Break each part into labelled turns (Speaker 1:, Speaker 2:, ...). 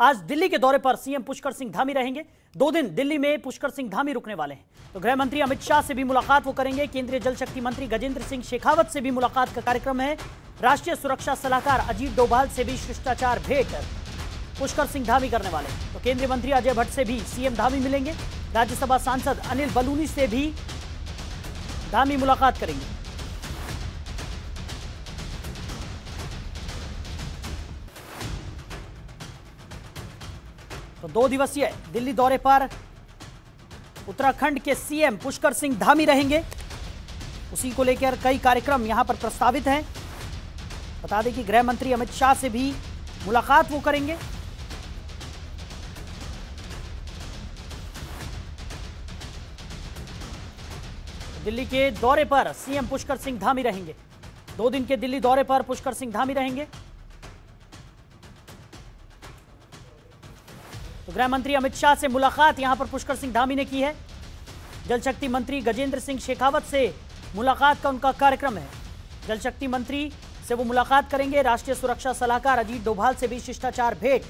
Speaker 1: आज दिल्ली के दौरे पर सीएम पुष्कर सिंह धामी रहेंगे दो दिन दिल्ली में पुष्कर सिंह धामी रुकने वाले हैं तो गृह मंत्री अमित शाह से भी मुलाकात वो करेंगे केंद्रीय जल शक्ति मंत्री गजेंद्र सिंह शेखावत से भी मुलाकात का कार्यक्रम है राष्ट्रीय सुरक्षा सलाहकार अजीत डोभाल से भी शिष्टाचार भेंट पुष्कर सिंह धामी करने वाले हैं तो केंद्रीय मंत्री अजय भट्ट से भी सीएम धामी मिलेंगे राज्यसभा सांसद अनिल बलूनी से भी धामी मुलाकात करेंगे तो दो दिवसीय दिल्ली दौरे पर उत्तराखंड के सीएम पुष्कर सिंह धामी रहेंगे उसी को लेकर कई कार्यक्रम यहां पर प्रस्तावित हैं बता दें कि गृह मंत्री अमित शाह से भी मुलाकात वो करेंगे दिल्ली के दौरे पर सीएम पुष्कर सिंह धामी रहेंगे दो दिन के दिल्ली दौरे पर पुष्कर सिंह धामी रहेंगे तो गृह मंत्री अमित शाह से मुलाकात यहां पर पुष्कर सिंह धामी ने की है जल शक्ति मंत्री गजेंद्र सिंह शेखावत से मुलाकात का उनका कार्यक्रम है जल शक्ति मंत्री से वो मुलाकात करेंगे राष्ट्रीय सुरक्षा सलाहकार अजीत डोभाल से भी शिष्टाचार भेंट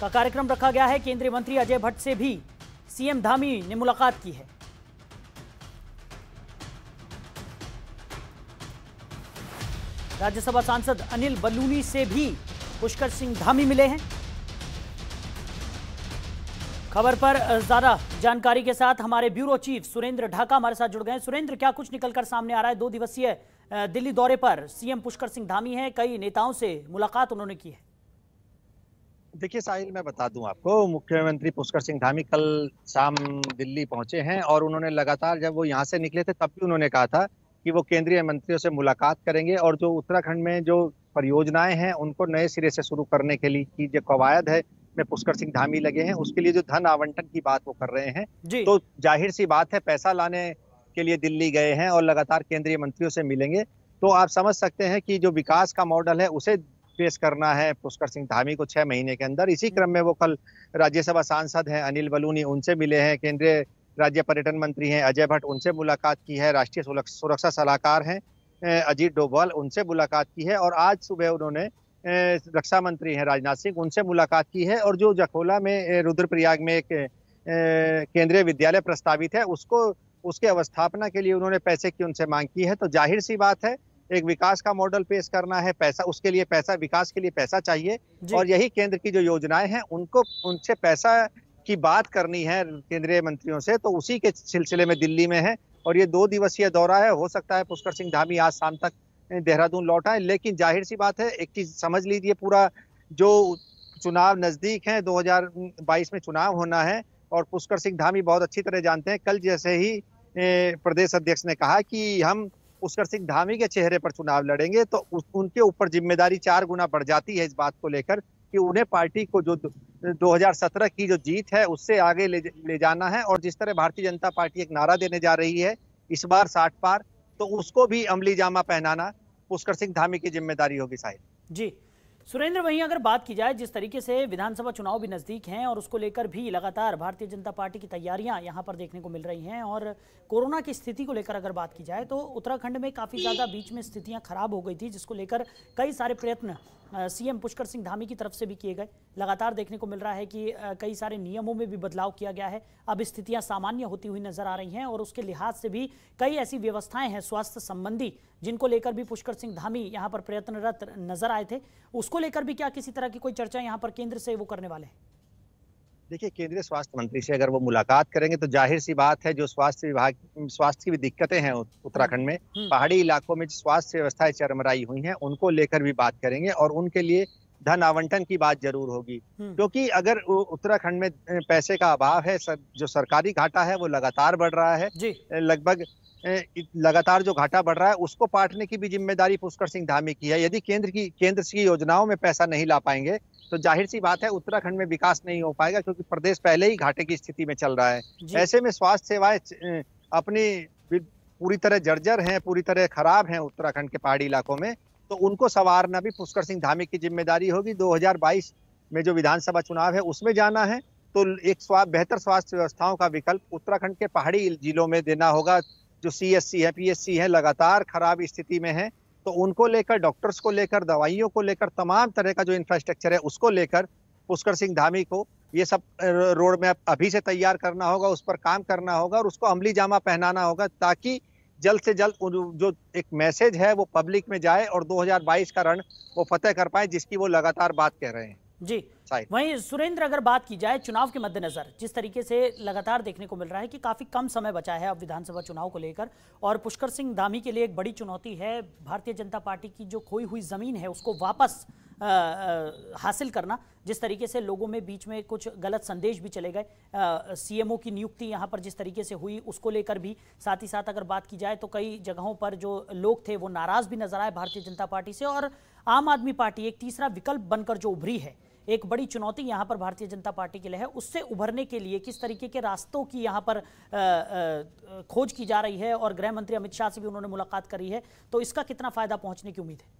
Speaker 1: का कार्यक्रम रखा गया है केंद्रीय मंत्री अजय भट्ट से भी सीएम धामी ने मुलाकात की है राज्यसभा सांसद अनिल बलूनी से भी पुष्कर सिंह धामी मिले हैं खबर पर ज्यादा जानकारी के साथ हमारे ब्यूरो चीफ सुरेंद्र ढाका हमारे साथ जुड़ गए सुरेंद्र क्या कुछ निकलकर सामने आ रहा है दो दिवसीय दिल्ली दौरे पर सीएम पुष्कर सिंह धामी हैं कई नेताओं से मुलाकात उन्होंने की है
Speaker 2: देखिए साहिल मैं बता दूं आपको मुख्यमंत्री पुष्कर सिंह धामी कल शाम दिल्ली पहुंचे हैं और उन्होंने लगातार जब वो यहाँ से निकले थे तब भी उन्होंने कहा था कि वो केंद्रीय मंत्रियों से मुलाकात करेंगे और जो उत्तराखंड में जो परियोजनाएं हैं उनको नए सिरे से शुरू करने के लिए की जो कवायद है में पुष्कर सिंह धामी लगे हैं उसके लिए जो धन आवंटन की बात वो कर रहे हैं तो जाहिर सी बात है पैसा लाने के लिए दिल्ली गए हैं और लगातार केंद्रीय मंत्रियों से मिलेंगे तो आप समझ सकते हैं कि जो विकास का मॉडल है उसे पेश करना है पुष्कर सिंह धामी को छह महीने के अंदर इसी क्रम में वो कल राज्यसभा सांसद हैं अनिल बलूनी उनसे मिले हैं केंद्रीय राज्य पर्यटन मंत्री हैं अजय भट्ट उनसे मुलाकात की है राष्ट्रीय सुरक्षा सलाहकार हैं अजीत डोभाल उनसे मुलाकात की है और आज सुबह उन्होंने रक्षा मंत्री हैं राजनाथ सिंह उनसे मुलाकात की है और जो जखोला में रुद्रप्रयाग में एक केंद्रीय विद्यालय प्रस्तावित है उसको उसके अवस्थापना के लिए उन्होंने पैसे की उनसे मांग की है तो जाहिर सी बात है एक विकास का मॉडल पेश करना है पैसा उसके लिए पैसा विकास के लिए पैसा चाहिए और यही केंद्र की जो योजनाएं हैं उनको उनसे पैसा की बात करनी है केंद्रीय मंत्रियों से तो उसी के सिलसिले में दिल्ली में है और ये दो दिवसीय दौरा है हो सकता है पुष्कर सिंह धामी आज शाम तक देहरादून लौटा है लेकिन जाहिर सी बात है एक चीज समझ लीजिए पूरा जो चुनाव नज़दीक है 2022 में चुनाव होना है और पुष्कर सिंह धामी बहुत अच्छी तरह जानते हैं कल जैसे ही प्रदेश अध्यक्ष ने कहा कि हम पुष्कर सिंह धामी के चेहरे पर चुनाव लड़ेंगे तो उनके ऊपर जिम्मेदारी चार गुना बढ़ जाती है इस बात को लेकर कि उन्हें पार्टी को जो 2017 की जो जीत है उससे आगे ले, ले जाना है और जिस तरह भारतीय जनता पार्टी एक नारा देने जा रही है इस बार साठ पार तो उसको भी अमली जामा पहनाना पुष्कर सिंह धामी की जिम्मेदारी होगी साहिल
Speaker 1: जी सुरेंद्र वहीं अगर बात की जाए जिस तरीके से विधानसभा चुनाव भी नज़दीक हैं और उसको लेकर भी लगातार भारतीय जनता पार्टी की तैयारियां यहां पर देखने को मिल रही हैं और कोरोना की स्थिति को लेकर अगर बात की जाए तो उत्तराखंड में काफ़ी ज़्यादा बीच में स्थितियां खराब हो गई थी जिसको लेकर कई सारे प्रयत्न सीएम पुष्कर सिंह धामी की तरफ से भी किए गए लगातार देखने को मिल रहा है कि कई सारे नियमों में भी बदलाव किया गया है अब स्थितियां सामान्य होती हुई नजर आ रही हैं और उसके लिहाज से भी कई ऐसी व्यवस्थाएं हैं स्वास्थ्य संबंधी जिनको लेकर भी पुष्कर सिंह धामी यहां पर प्रयत्नरत नजर आए थे उसको लेकर भी क्या किसी तरह की कोई चर्चा यहाँ पर केंद्र से वो करने वाले हैं
Speaker 2: देखिए केंद्रीय स्वास्थ्य मंत्री से अगर वो मुलाकात करेंगे तो जाहिर सी बात है जो स्वास्थ्य विभाग स्वास्थ्य की भी दिक्कतें हैं उत्तराखंड में हम्म। पहाड़ी इलाकों में स्वास्थ्य व्यवस्थाएं चरमराई हुई हैं उनको लेकर भी बात करेंगे और उनके लिए धन आवंटन की बात जरूर होगी हम्म। क्योंकि अगर उत्तराखंड में पैसे का अभाव है सर, जो सरकारी घाटा है वो लगातार बढ़ रहा है लगभग लगातार जो घाटा बढ़ रहा है उसको पाटने की भी जिम्मेदारी पुष्कर सिंह धामी की है यदि केंद्र की केंद्र की योजनाओं में पैसा नहीं ला पाएंगे तो जाहिर सी बात है उत्तराखंड में विकास नहीं हो पाएगा क्योंकि प्रदेश पहले ही घाटे की स्थिति में चल रहा है ऐसे में स्वास्थ्य सेवाएं अपनी पूरी तरह जर्जर हैं पूरी तरह खराब हैं उत्तराखंड के पहाड़ी इलाकों में तो उनको संवारना भी पुष्कर सिंह धामी की जिम्मेदारी होगी 2022 में जो विधानसभा चुनाव है उसमें जाना है तो एक बेहतर स्वास्थ्य व्यवस्थाओं का विकल्प उत्तराखंड के पहाड़ी जिलों में देना होगा जो सी एस सी है पी एस सी है लगातार खराब स्थिति में है तो उनको लेकर डॉक्टर्स को लेकर दवाइयों को लेकर तमाम तरह का जो इंफ्रास्ट्रक्चर है उसको लेकर पुष्कर सिंह धामी को ये सब रोड मैप अभी से तैयार करना होगा उस पर काम करना होगा और उसको अमली जामा पहनाना होगा ताकि जल्द से जल्द जो एक मैसेज है वो पब्लिक में जाए और 2022 का रण वो फतेह कर पाए जिसकी वो लगातार बात कह रहे हैं जी
Speaker 1: वहीं सुरेंद्र अगर बात की जाए चुनाव के मद्देनजर जिस तरीके से लगातार देखने को मिल रहा है कि काफी कम समय बचा है अब विधानसभा चुनाव को लेकर और पुष्कर सिंह धामी के लिए एक बड़ी चुनौती है भारतीय जनता पार्टी की जो खोई हुई जमीन है उसको वापस आ, आ, हासिल करना जिस तरीके से लोगों में बीच में कुछ गलत संदेश भी चले गए सीएमओ की नियुक्ति यहाँ पर जिस तरीके से हुई उसको लेकर भी साथ ही साथ अगर बात की जाए तो कई जगहों पर जो लोग थे वो नाराज़ भी नजर आए भारतीय जनता पार्टी से और आम आदमी पार्टी एक तीसरा विकल्प बनकर जो उभरी है एक बड़ी चुनौती यहाँ पर भारतीय जनता पार्टी के लिए है उससे उभरने के लिए किस तरीके के रास्तों की यहाँ पर खोज की जा रही है और गृह मंत्री अमित शाह से भी उन्होंने मुलाकात करी है तो इसका कितना फायदा पहुंचने की उम्मीद है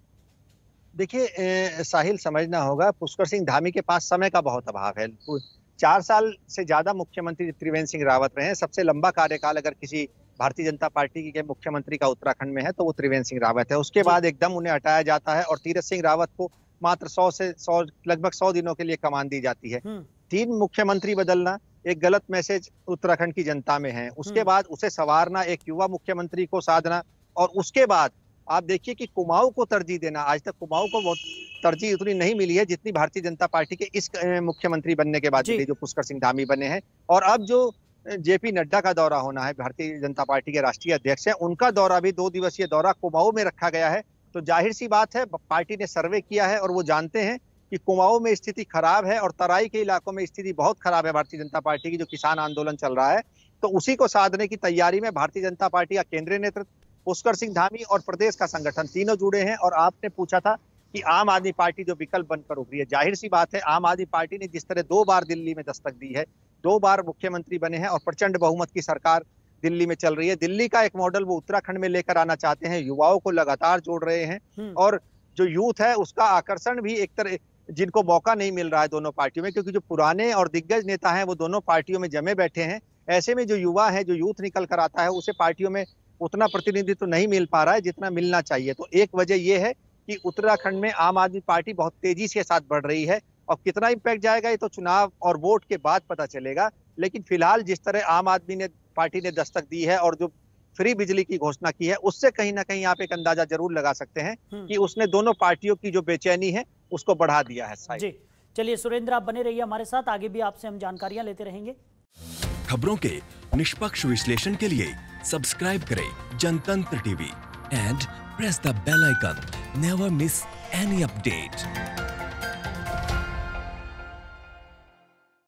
Speaker 2: देखिए साहिल समझना होगा पुष्कर सिंह धामी के पास समय का बहुत अभाव है चार साल से ज्यादा मुख्यमंत्री त्रिवेंद्र सिंह रावत रहे हैं सबसे लंबा कार्यकाल अगर किसी भारतीय जनता पार्टी के मुख्यमंत्री का उत्तराखंड में है तो वो त्रिवेंद्र सिंह रावत है उसके बाद एकदम उन्हें हटाया जाता है और तीरथ सिंह रावत को मात्र सौ से सौ लगभग सौ दिनों के लिए कमान दी जाती है हम्म। तीन मुख्यमंत्री बदलना एक गलत मैसेज उत्तराखंड की जनता में है उसके हम्म। बाद उसे संवारना एक युवा मुख्यमंत्री को साधना और उसके बाद आप देखिए कि कुमाऊं को तरजीह देना आज तक कुमाऊं को बहुत तरजीह उतनी नहीं मिली है जितनी भारतीय जनता पार्टी के इस मुख्यमंत्री बनने के बाद जो पुष्कर सिंह धामी बने हैं और अब जो जेपी नड्डा का दौरा होना है भारतीय जनता पार्टी के राष्ट्रीय अध्यक्ष हैं उनका दौरा भी दो दिवसीय दौरा कुमाऊं में रखा गया है तो जाहिर सी बात है पार्टी ने सर्वे किया है और वो जानते हैं कि कुमाऊं में स्थिति खराब है और तराई के इलाकों में स्थिति बहुत खराब है भारतीय जनता पार्टी की जो किसान आंदोलन चल रहा है तो उसी को साधने की तैयारी में भारतीय जनता पार्टी का केंद्रीय नेतृत्व पुष्कर सिंह धामी और प्रदेश का संगठन तीनों जुड़े हैं और आपने पूछा था कि आम आदमी पार्टी जो विकल्प बनकर उभरी है जाहिर सी बात है आम आदमी पार्टी ने जिस तरह दो बार दिल्ली में दस्तक दी है दो बार मुख्यमंत्री बने हैं और प्रचंड बहुमत की सरकार दिल्ली में चल रही है दिल्ली का एक मॉडल वो उत्तराखंड में लेकर आना चाहते हैं युवाओं को लगातार जोड़ रहे हैं हम्म। और जो यूथ है उसका आकर्षण भी एक तरह जिनको मौका नहीं मिल रहा है दोनों पार्टियों में क्योंकि जो पुराने और दिग्गज नेता हैं वो दोनों पार्टियों में जमे बैठे हैं ऐसे में जो युवा है जो यूथ निकल कर आता है उसे पार्टियों में उतना प्रतिनिधित्व तो नहीं मिल पा रहा है जितना मिलना चाहिए तो एक वजह यह है कि उत्तराखंड में आम आदमी पार्टी बहुत तेजी से साथ बढ़ रही है और कितना इम्पैक्ट जाएगा ये तो चुनाव और वोट के बाद पता चलेगा लेकिन फिलहाल जिस तरह आम आदमी ने पार्टी ने दस्तक दी है और जो फ्री बिजली की घोषणा की है उससे कहीं ना कहीं आप एक अंदाजा जरूर लगा सकते हैं हम्म। कि उसने दोनों पार्टियों की जो बेचैनी है उसको बढ़ा दिया है जी
Speaker 1: चलिए सुरेंद्र आप बने रहिए हमारे साथ आगे भी आपसे हम जानकारियां लेते रहेंगे
Speaker 2: खबरों के निष्पक्ष विश्लेषण के लिए सब्सक्राइब करें Jantantra TV and press the bell icon never miss any update